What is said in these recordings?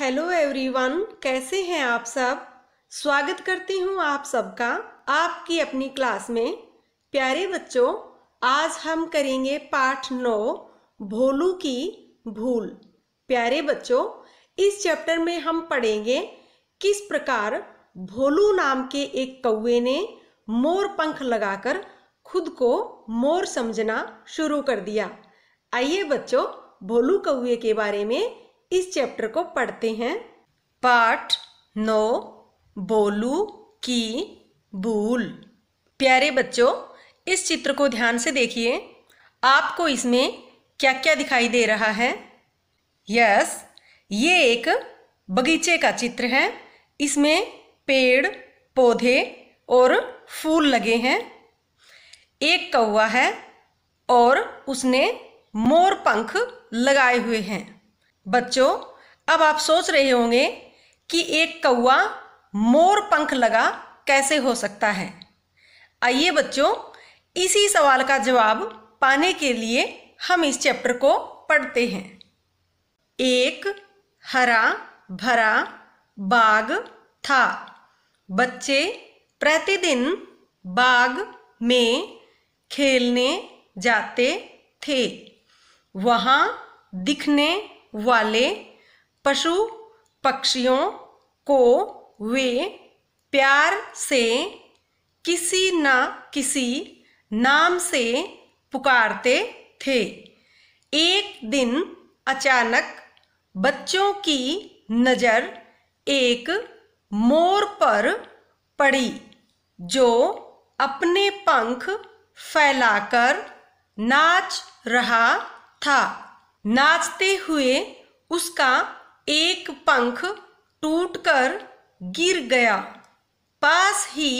hello everyone कैसे हैं आप सब स्वागत करती हूं आप सबका आपकी अपनी क्लास में प्यारे बच्चों आज हम करेंगे पाठ नौ भोलू की भूल प्यारे बच्चों इस चैप्टर में हम पढ़ेंगे किस प्रकार भोलू नाम के एक कौए ने मोर पंख लगाकर खुद को मोर समझना शुरू कर दिया आइए बच्चों भोलू कौए के बारे में इस चैप्टर को पढ़ते हैं पाठ नो बोलू की भूल प्यारे बच्चों इस चित्र को ध्यान से देखिए आपको इसमें क्या क्या दिखाई दे रहा है यस ये एक बगीचे का चित्र है इसमें पेड़ पौधे और फूल लगे हैं एक कौवा है और उसने मोर पंख लगाए हुए हैं बच्चों अब आप सोच रहे होंगे कि एक कौआ मोर पंख लगा कैसे हो सकता है आइए बच्चों इसी सवाल का जवाब पाने के लिए हम इस चैप्टर को पढ़ते हैं एक हरा भरा बाग था बच्चे प्रतिदिन बाग में खेलने जाते थे वहाँ दिखने वाले पशु पक्षियों को वे प्यार से किसी न किसी नाम से पुकारते थे एक दिन अचानक बच्चों की नज़र एक मोर पर पड़ी जो अपने पंख फैलाकर नाच रहा था नाचते हुए उसका एक पंख टूटकर गिर गया पास ही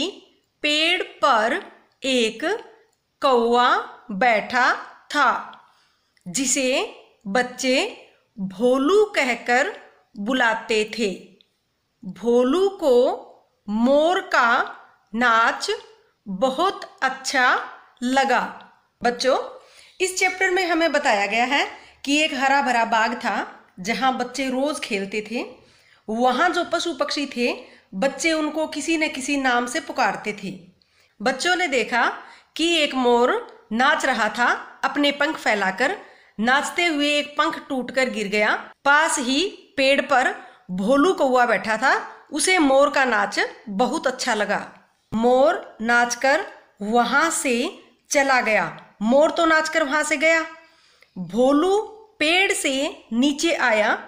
पेड़ पर एक कौआ बैठा था जिसे बच्चे भोलू कहकर बुलाते थे भोलू को मोर का नाच बहुत अच्छा लगा बच्चों इस चैप्टर में हमें बताया गया है कि एक हरा भरा बाग था जहाँ बच्चे रोज खेलते थे वहाँ जो पशु पक्षी थे बच्चे उनको किसी न किसी नाम से पुकारते थे बच्चों ने देखा कि एक मोर नाच रहा था अपने पंख फैलाकर नाचते हुए एक पंख टूटकर गिर गया पास ही पेड़ पर भोलू कौआ बैठा था उसे मोर का नाच बहुत अच्छा लगा मोर नाचकर वहां से चला गया मोर तो नाचकर वहां से गया भोलू पेड़ से नीचे आया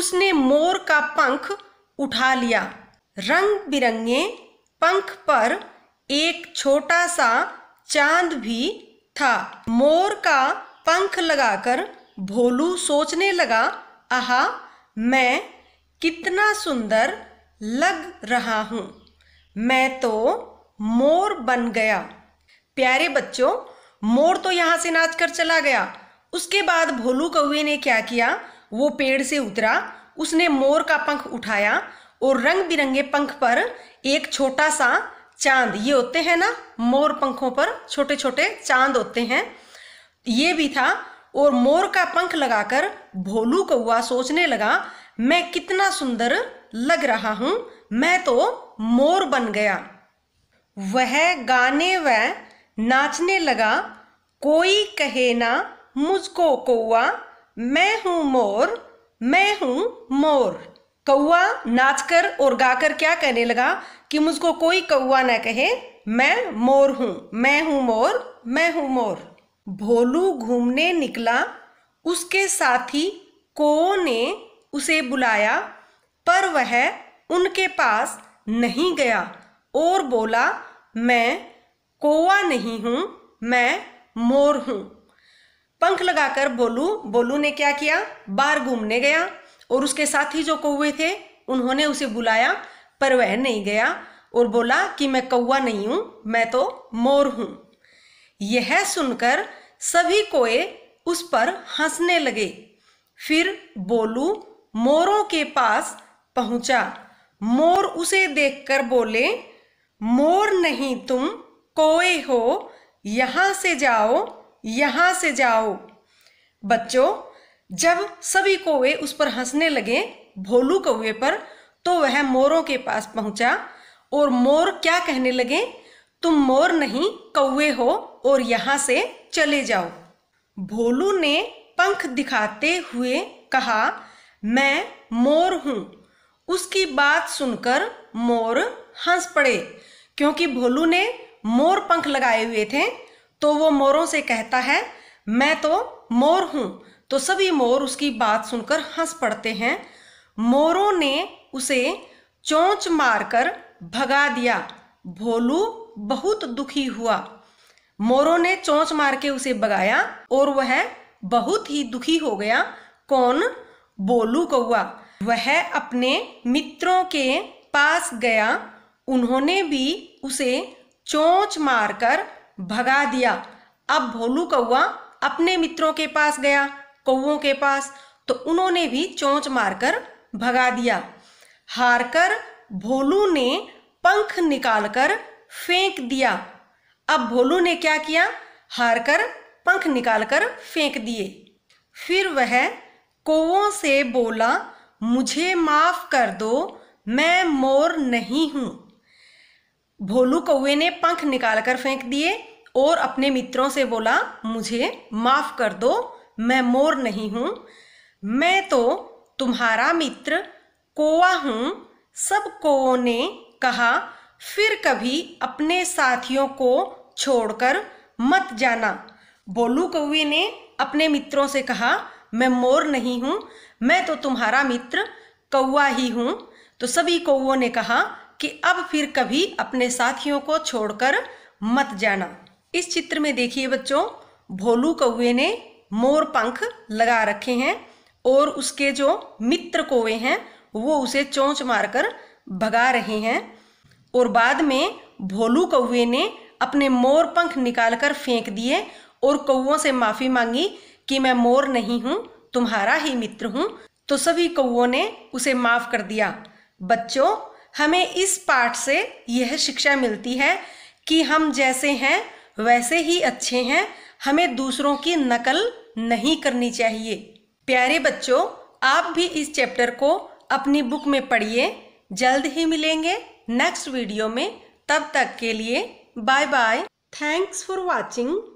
उसने मोर का पंख उठा लिया रंग बिरंगे पंख पर एक छोटा सा चांद भी था मोर का पंख लगाकर भोलू सोचने लगा आहा मैं कितना सुंदर लग रहा हूँ मैं तो मोर बन गया प्यारे बच्चों मोर तो यहाँ से नाच कर चला गया उसके बाद भोलू कौए ने क्या किया वो पेड़ से उतरा उसने मोर का पंख उठाया और रंग बिरंगे पंख पर एक छोटा सा चांद ये होते हैं ना मोर पंखों पर छोटे छोटे चांद होते हैं ये भी था और मोर का पंख लगाकर भोलू कौआ सोचने लगा मैं कितना सुंदर लग रहा हूं मैं तो मोर बन गया वह गाने व नाचने लगा कोई कहे ना मुझको कौआ मैं हूं मोर मैं हूं मोर कौआ नाचकर और गाकर क्या कहने लगा कि मुझको कोई कौआ ना कहे मैं मोर हूं मैं हूं मोर मैं हूं मोर भोलू घूमने निकला उसके साथी को ने उसे बुलाया पर वह उनके पास नहीं गया और बोला मैं कौआ नहीं हूँ मैं मोर हूँ पंख लगाकर बोलू बोलू ने क्या किया बाहर घूमने गया और उसके साथी जो कौए थे उन्होंने उसे बुलाया पर वह नहीं गया और बोला कि मैं कौआ नहीं हूं मैं तो मोर हूं यह सुनकर सभी कोए उस पर हंसने लगे फिर बोलू मोरों के पास पहुंचा मोर उसे देखकर बोले मोर नहीं तुम कोए हो यहां से जाओ यहां से जाओ बच्चों जब सभी कौवे उस पर हंसने लगे भोलू कौवे पर तो वह मोरों के पास पहुंचा और मोर क्या कहने लगे तुम मोर नहीं कौवे हो और यहां से चले जाओ भोलू ने पंख दिखाते हुए कहा मैं मोर हूं उसकी बात सुनकर मोर हंस पड़े क्योंकि भोलू ने मोर पंख लगाए हुए थे तो वो मोरों से कहता है मैं तो मोर हूं तो सभी मोर उसकी बात सुनकर हंस पड़ते हैं मोरों ने उसे चोंच मारकर भगा दिया भोलू बहुत दुखी हुआ मोरों ने चोंच मार के उसे भगाया और वह बहुत ही दुखी हो गया कौन बोलू कौआ वह अपने मित्रों के पास गया उन्होंने भी उसे चोंच मारकर भगा दिया अब भोलू कौआ अपने मित्रों के पास गया कौओं के पास तो उन्होंने भी चोंच मारकर भगा दिया हारकर भोलू ने पंख निकालकर फेंक दिया अब भोलू ने क्या किया हारकर पंख निकालकर फेंक दिए फिर वह कौओं से बोला मुझे माफ कर दो मैं मोर नहीं हूं भोलू कौए ने पंख निकालकर फेंक दिए और अपने मित्रों से बोला मुझे माफ कर दो मैं मोर नहीं हूं मैं तो तुम्हारा मित्र कोआ हूं सब कोओ ने कहा फिर कभी अपने साथियों को छोड़कर मत जाना बोलू कौए ने अपने मित्रों से कहा मैं मोर नहीं हूँ मैं तो तुम्हारा मित्र कौआ ही हूँ तो सभी कौओ ने कहा कि अब फिर कभी अपने साथियों को छोड़कर मत जाना इस चित्र में देखिए बच्चों भोलू कौए ने मोर पंख लगा रखे हैं और उसके जो मित्र कौए हैं वो उसे चोंच मारकर भगा रहे हैं और बाद में भोलू कौए ने अपने मोर पंख निकालकर फेंक दिए और कौओं से माफ़ी मांगी कि मैं मोर नहीं हूँ तुम्हारा ही मित्र हूँ तो सभी कौओं ने उसे माफ़ कर दिया बच्चों हमें इस पाठ से यह शिक्षा मिलती है कि हम जैसे हैं वैसे ही अच्छे हैं हमें दूसरों की नकल नहीं करनी चाहिए प्यारे बच्चों आप भी इस चैप्टर को अपनी बुक में पढ़िए जल्द ही मिलेंगे नेक्स्ट वीडियो में तब तक के लिए bye bye thanks for watching